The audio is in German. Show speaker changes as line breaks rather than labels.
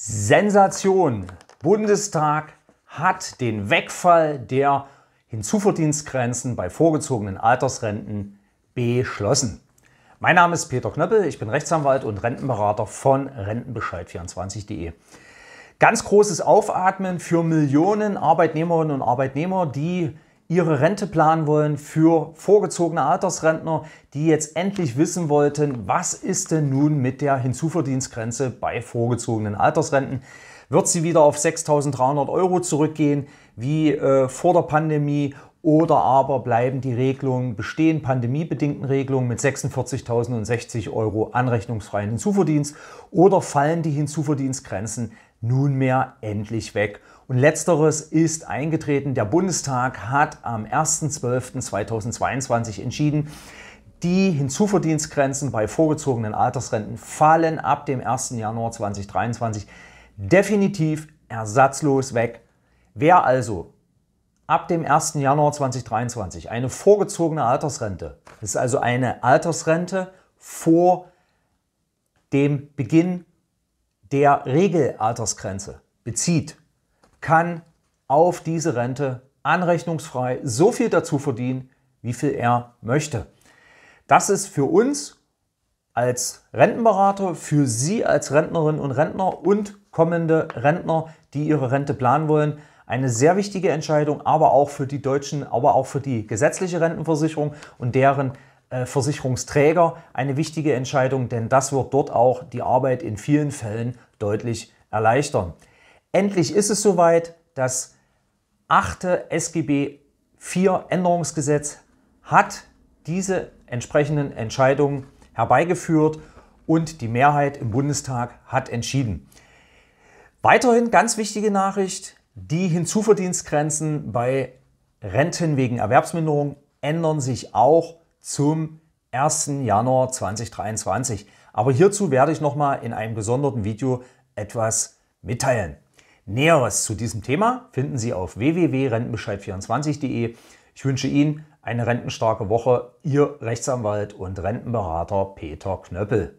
Sensation! Bundestag hat den Wegfall der Hinzuverdienstgrenzen bei vorgezogenen Altersrenten beschlossen. Mein Name ist Peter Knöppel, ich bin Rechtsanwalt und Rentenberater von Rentenbescheid24.de. Ganz großes Aufatmen für Millionen Arbeitnehmerinnen und Arbeitnehmer, die ihre Rente planen wollen für vorgezogene Altersrentner, die jetzt endlich wissen wollten, was ist denn nun mit der Hinzuverdienstgrenze bei vorgezogenen Altersrenten? Wird sie wieder auf 6.300 Euro zurückgehen wie äh, vor der Pandemie oder aber bleiben die Regelungen bestehen, pandemiebedingten Regelungen mit 46.060 Euro anrechnungsfreien Hinzuverdienst oder fallen die Hinzuverdienstgrenzen nunmehr endlich weg. Und letzteres ist eingetreten. Der Bundestag hat am 1.12.2022 entschieden, die Hinzuverdienstgrenzen bei vorgezogenen Altersrenten fallen ab dem 1. Januar 2023 definitiv ersatzlos weg. Wer also ab dem 1. Januar 2023 eine vorgezogene Altersrente, das ist also eine Altersrente vor dem Beginn der Regelaltersgrenze bezieht, kann auf diese Rente anrechnungsfrei so viel dazu verdienen, wie viel er möchte. Das ist für uns als Rentenberater, für Sie als Rentnerinnen und Rentner und kommende Rentner, die ihre Rente planen wollen, eine sehr wichtige Entscheidung, aber auch für die deutschen, aber auch für die gesetzliche Rentenversicherung und deren äh, Versicherungsträger eine wichtige Entscheidung, denn das wird dort auch die Arbeit in vielen Fällen deutlich erleichtern. Endlich ist es soweit, das 8. SGB IV Änderungsgesetz hat diese entsprechenden Entscheidungen herbeigeführt und die Mehrheit im Bundestag hat entschieden. Weiterhin ganz wichtige Nachricht, die Hinzuverdienstgrenzen bei Renten wegen Erwerbsminderung ändern sich auch zum 1. Januar 2023. Aber hierzu werde ich nochmal in einem gesonderten Video etwas mitteilen. Näheres zu diesem Thema finden Sie auf www.rentenbescheid24.de. Ich wünsche Ihnen eine rentenstarke Woche. Ihr Rechtsanwalt und Rentenberater Peter Knöppel.